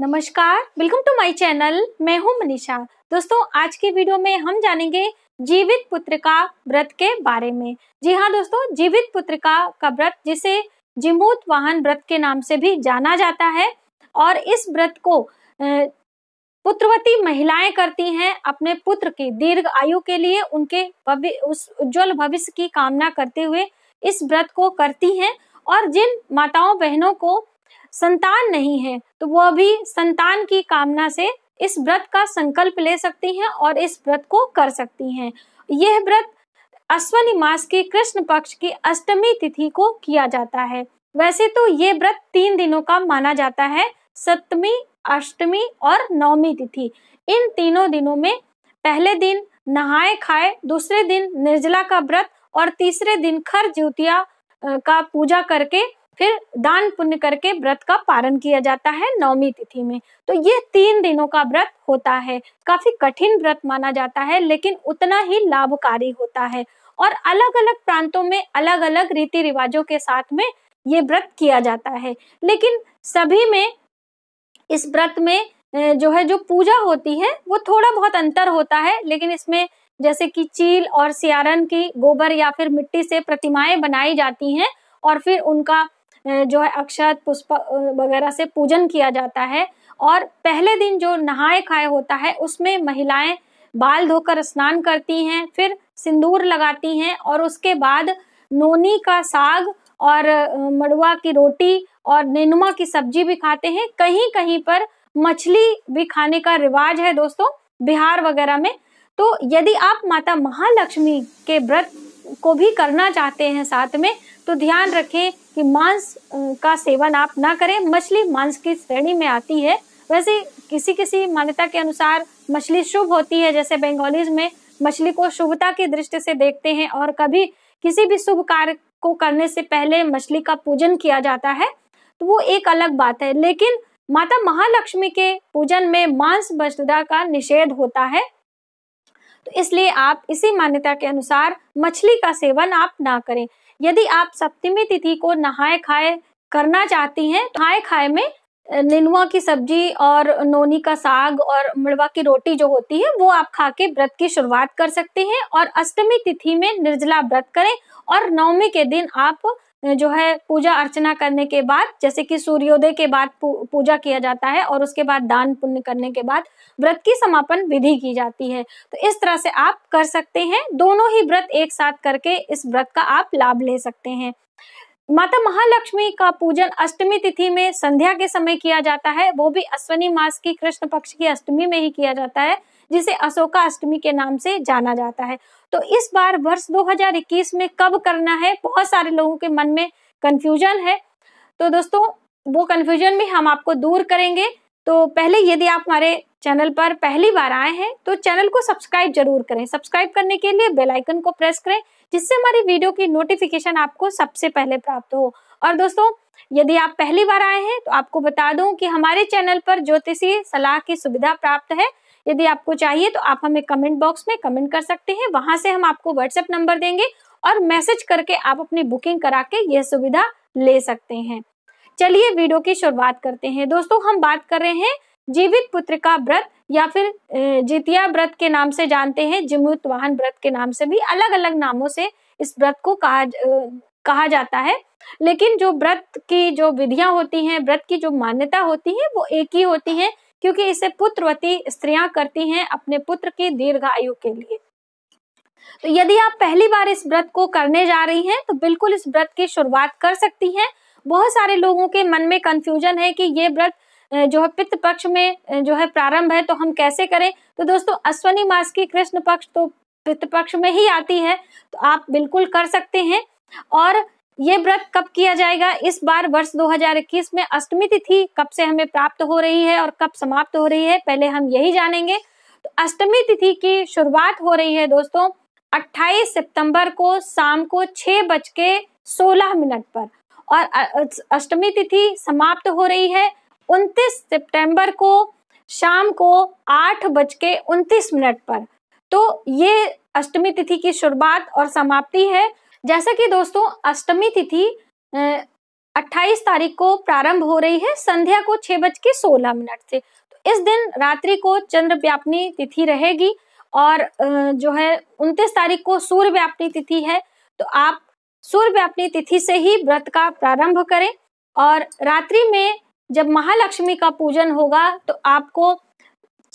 नमस्कार welcome to my channel मैं हूं मनीषा दोस्तों आज की वीडियो में हम जानेंगे जीवित पुत्रिका व्रत के बारे में जी हाँ दोस्तों जीवित पुत्रिका का व्रत जिसे जिमूत वाहन व्रत के नाम से भी जाना जाता है और इस व्रत को पुत्रवती महिलाएं करती हैं अपने पुत्र के दीर्घ आयु के लिए उनके भवि, उस उज्जवल भविष्य की कामना करते हुए इस व्रत को करती हैं और जिन माताओं बहनों को संतान नहीं है तो वह भी संतान की कामना से इस व्रत का संकल्प ले सकती हैं और इस व्रत को कर सकती हैं यह व्रत अश्वनी मास के कृष्ण पक्ष की अष्टमी तिथि को किया जाता है वैसे तो ये व्रत तीन दिनों का माना जाता है सप्तमी अष्टमी और नवमी तिथि इन तीनों दिनों में पहले दिन नहाए खाए दूसरे दिन निर्जला का व्रत और तीसरे दिन खर ज्योतिया का पूजा करके फिर दान पुण्य करके व्रत का पारण किया जाता है नवमी तिथि में तो ये तीन दिनों का व्रत होता है काफी कठिन व्रत माना जाता है लेकिन उतना ही लाभकारी होता है और अलग अलग प्रांतों में अलग अलग रीति रिवाजों के साथ में ये व्रत किया जाता है लेकिन सभी में इस व्रत में जो है जो पूजा होती है वो थोड़ा बहुत अंतर होता है लेकिन इसमें जैसे कि चील और सियारन की गोबर या फिर मिट्टी से प्रतिमाएं बनाई जाती हैं और फिर उनका जो है अक्षत पुष्प वगैरह से पूजन किया जाता है और पहले दिन जो नहाए खाए होता है उसमें महिलाएं बाल धोकर स्नान करती हैं फिर सिंदूर लगाती हैं और उसके बाद नोनी का साग और मड़ुआ की रोटी और नेनुमा की सब्जी भी खाते हैं कहीं कहीं पर मछली भी खाने का रिवाज है दोस्तों बिहार वगैरह में तो यदि आप माता महालक्ष्मी के व्रत को भी करना चाहते हैं साथ में तो ध्यान रखें कि मांस का सेवन आप ना करें मछली मांस की श्रेणी में आती है वैसे किसी किसी मान्यता के अनुसार मछली शुभ होती है जैसे बेंगोलीज में मछली को शुभता की दृष्टि से देखते हैं और कभी किसी भी शुभ कार्य को करने से पहले मछली का पूजन किया जाता है तो वो एक अलग बात है लेकिन माता महालक्ष्मी के पूजन में मांस बचदा का निषेध होता है तो इसलिए आप इसी मान्यता के अनुसार मछली का सेवन आप ना करें यदि आप सप्तमी तिथि को नहाए खाए करना चाहती हैं तो नहाए खाए में नेनुआ की सब्जी और नोनी का साग और मड़वा की रोटी जो होती है वो आप खा के व्रत की शुरुआत कर सकते हैं और अष्टमी तिथि में निर्जला व्रत करें और नवमी के दिन आप जो है पूजा अर्चना करने के बाद जैसे कि सूर्योदय के बाद पूजा किया जाता है और उसके बाद दान पुण्य करने के बाद व्रत की समापन विधि की जाती है तो इस तरह से आप कर सकते हैं दोनों ही व्रत एक साथ करके इस व्रत का आप लाभ ले सकते हैं माता महालक्ष्मी का पूजन अष्टमी तिथि में संध्या के समय किया जाता है वो भी अश्वनी मास की कृष्ण पक्ष की अष्टमी में ही किया जाता है जिसे अशोका अष्टमी के नाम से जाना जाता है तो इस बार वर्ष 2021 में कब करना है बहुत सारे लोगों के मन में कंफ्यूजन है तो दोस्तों वो कंफ्यूजन भी हम आपको दूर करेंगे तो पहले यदि आप हमारे चैनल पर पहली बार आए हैं तो चैनल को सब्सक्राइब जरूर करें सब्सक्राइब करने के लिए बेल आइकन को प्रेस करें जिससे हमारी वीडियो की नोटिफिकेशन आपको सबसे पहले प्राप्त हो और दोस्तों यदि आप पहली बार आए हैं तो आपको बता दूं कि हमारे चैनल पर ज्योतिषीय सलाह की सुविधा प्राप्त है यदि आपको चाहिए तो आप हमें कमेंट बॉक्स में कमेंट कर सकते हैं वहां से हम आपको व्हाट्सएप नंबर देंगे और मैसेज करके आप अपनी बुकिंग करा के ये सुविधा ले सकते हैं चलिए वीडियो की शुरुआत करते हैं दोस्तों हम बात कर रहे हैं जीवित पुत्रिका व्रत या फिर जितिया व्रत के नाम से जानते हैं जिमूत वाहन व्रत के नाम से भी अलग अलग नामों से इस व्रत को कहा कहा जाता है लेकिन जो व्रत की जो विधियां होती हैं व्रत की जो मान्यता होती है वो एक ही होती है क्योंकि इसे पुत्रवती स्त्रियां करती हैं अपने पुत्र की दीर्घ आयु के लिए तो यदि आप पहली बार इस व्रत को करने जा रही हैं तो बिल्कुल इस व्रत की शुरुआत कर सकती हैं बहुत सारे लोगों के मन में कंफ्यूजन है कि ये व्रत जो है पित्त पक्ष में जो है प्रारंभ है तो हम कैसे करें तो दोस्तों अश्वनी मास की कृष्ण पक्ष तो पित्त पक्ष में ही आती है तो आप बिल्कुल कर सकते हैं और ये व्रत कब किया जाएगा इस बार वर्ष 2021 में अष्टमी तिथि कब से हमें प्राप्त हो रही है और कब समाप्त हो रही है पहले हम यही जानेंगे तो अष्टमी तिथि की शुरुआत हो रही है दोस्तों 28 सितंबर को शाम को छह बज के मिनट पर और अष्टमी तिथि समाप्त हो रही है 29 सितंबर को शाम को आठ बज के उनतीस मिनट पर तो ये अष्टमी तिथि की शुरुआत और समाप्ति है जैसा कि दोस्तों अष्टमी तिथि 28 तारीख को प्रारंभ हो रही है संध्या को छह बज के सोलह मिनट से तो इस दिन रात्रि को चंद्र व्यापनी तिथि रहेगी और जो है उनतीस तारीख को सूर्य व्यापनी तिथि है तो आप सूर्य व्यापनी तिथि से ही व्रत का प्रारंभ करें और रात्रि में जब महालक्ष्मी का पूजन होगा तो आपको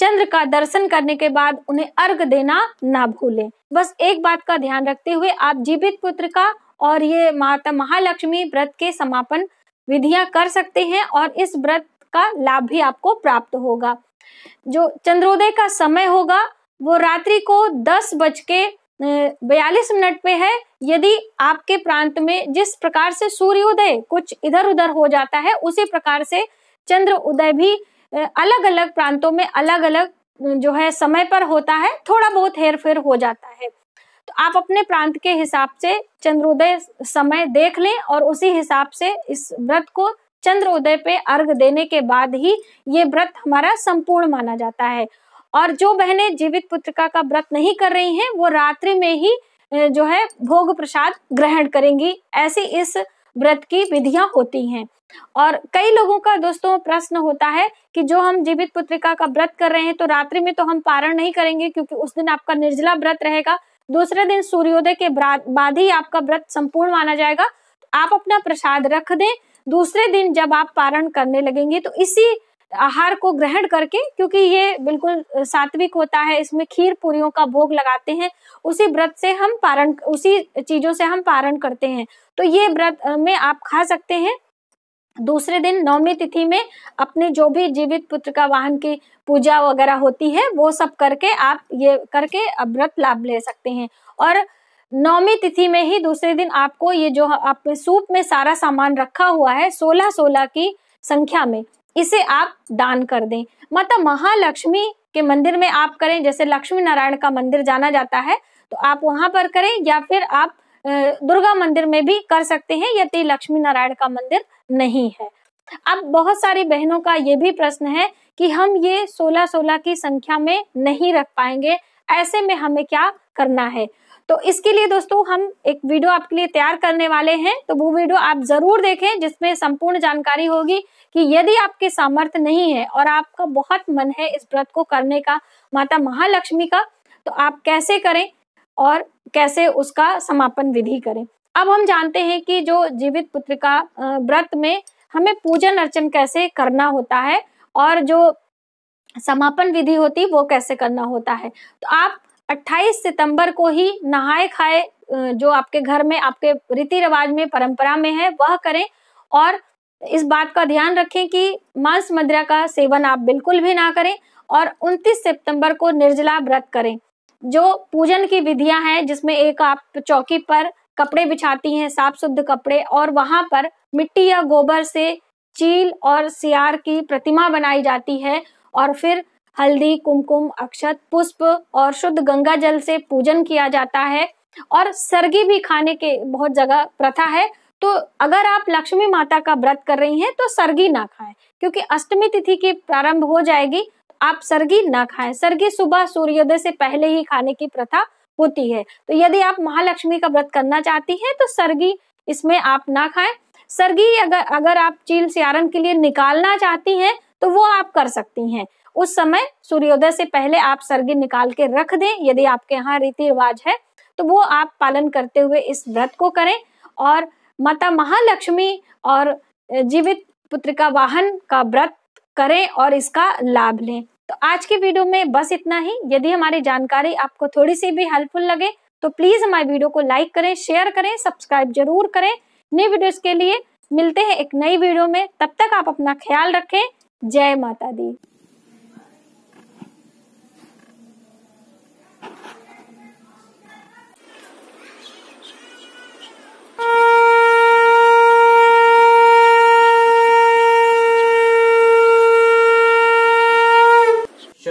चंद्र का दर्शन करने के बाद उन्हें अर्घ देना ना भूलें बस एक बात का ध्यान रखते हुए आप जीवित पुत्र का और ये माता महालक्ष्मी व्रत के समापन विधियां कर सकते हैं और इस व्रत का लाभ भी आपको प्राप्त होगा जो चंद्रोदय का समय होगा वो रात्रि को दस बज के बयालीस मिनट पे है यदि आपके प्रांत में जिस प्रकार से सूर्योदय कुछ इधर उधर हो जाता है उसी प्रकार से चंद्र उदय भी अलग अलग प्रांतों में अलग अलग जो है समय पर होता है थोड़ा बहुत हेर फेर हो जाता है तो आप अपने प्रांत के हिसाब से चंद्रोदय समय देख लें और उसी हिसाब से इस व्रत को चंद्रोदय पे अर्घ देने के बाद ही ये व्रत हमारा संपूर्ण माना जाता है और जो बहनें जीवित पुत्रिका का व्रत नहीं कर रही हैं वो रात्रि में ही जो है भोग प्रसाद ग्रहण करेंगी ऐसी इस व्रत की विधियां होती हैं और कई लोगों का दोस्तों प्रश्न होता है कि जो हम जीवित पुत्रिका का व्रत कर रहे हैं तो रात्रि में तो हम पारण नहीं करेंगे क्योंकि उस दिन आपका निर्जला व्रत रहेगा दूसरे दिन सूर्योदय के बाद ही आपका व्रत संपूर्ण माना जाएगा आप अपना प्रसाद रख दें दूसरे दिन जब आप पारण करने लगेंगे तो इसी आहार को ग्रहण करके क्योंकि ये बिल्कुल सात्विक होता है इसमें खीर पूरियों का भोग लगाते हैं उसी व्रत से हम पारण उसी चीजों से हम पारण करते हैं तो ये व्रत में आप खा सकते हैं दूसरे दिन नवमी तिथि में अपने जो भी जीवित पुत्र का वाहन की पूजा वगैरह होती है वो सब करके आप ये करके व्रत लाभ ले सकते हैं और नौमी तिथि में ही दूसरे दिन आपको ये जो आपने सूप में सारा सामान रखा हुआ है सोलह सोलह की संख्या में इसे आप दान कर दें मतलब महालक्ष्मी के मंदिर में आप करें जैसे लक्ष्मी नारायण का मंदिर जाना जाता है तो आप वहां पर करें या फिर आप दुर्गा मंदिर में भी कर सकते हैं यदि लक्ष्मी नारायण का मंदिर नहीं है अब बहुत सारी बहनों का ये भी प्रश्न है कि हम ये 16-16 की संख्या में नहीं रख पाएंगे ऐसे में हमें क्या करना है तो इसके लिए दोस्तों हम एक वीडियो आपके लिए तैयार करने वाले हैं तो वो वीडियो आप जरूर देखें जिसमें संपूर्ण जानकारी होगी कि यदि आपके सामर्थ्य नहीं है और आपका बहुत मन है इस व्रत को करने का माता महालक्ष्मी का तो आप कैसे करें और कैसे उसका समापन विधि करें अब हम जानते हैं कि जो जीवित पुत्रिका व्रत में हमें पूजन अर्चन कैसे करना होता है और जो समापन विधि होती वो कैसे करना होता है तो आप 28 सितंबर को ही नहाए खाए जो आपके घर में आपके रीति रिवाज में परंपरा में है वह करें और इस बात का ध्यान रखें कि मांस मदिरा का सेवन आप बिल्कुल भी ना करें और 29 सितंबर को निर्जला व्रत करें जो पूजन की विधियां हैं जिसमें एक आप चौकी पर कपड़े बिछाती हैं साफ शुद्ध कपड़े और वहां पर मिट्टी या गोबर से चील और सियार की प्रतिमा बनाई जाती है और फिर हल्दी कुमकुम अक्षत पुष्प और शुद्ध गंगा जल से पूजन किया जाता है और सर्गी भी खाने के बहुत जगह प्रथा है तो अगर आप लक्ष्मी माता का व्रत कर रही हैं तो सर्गी ना खाएं क्योंकि अष्टमी तिथि की प्रारंभ हो जाएगी आप सर्गी ना खाएं सर्गी सुबह सूर्योदय से पहले ही खाने की प्रथा होती है तो यदि आप महालक्ष्मी का व्रत करना चाहती हैं तो सर्गी इसमें आप ना खाएं सर्गी अगर अगर आप चील सियारन के लिए निकालना चाहती हैं तो वो आप कर सकती हैं उस समय सूर्योदय से पहले आप सर्गी निकाल के रख दें यदि आपके यहाँ रीति रिवाज है तो वो आप पालन करते हुए इस व्रत को करें और माता महालक्ष्मी और जीवित पुत्र का वाहन का व्रत करें और इसका लाभ लें तो आज के वीडियो में बस इतना ही यदि हमारी जानकारी आपको थोड़ी सी भी हेल्पफुल लगे तो प्लीज हमारे वीडियो को लाइक करें शेयर करें सब्सक्राइब जरूर करें नई वीडियोस के लिए मिलते हैं एक नई वीडियो में तब तक आप अपना ख्याल रखें जय माता दी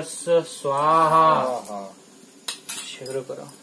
स्वाहा शुरू करो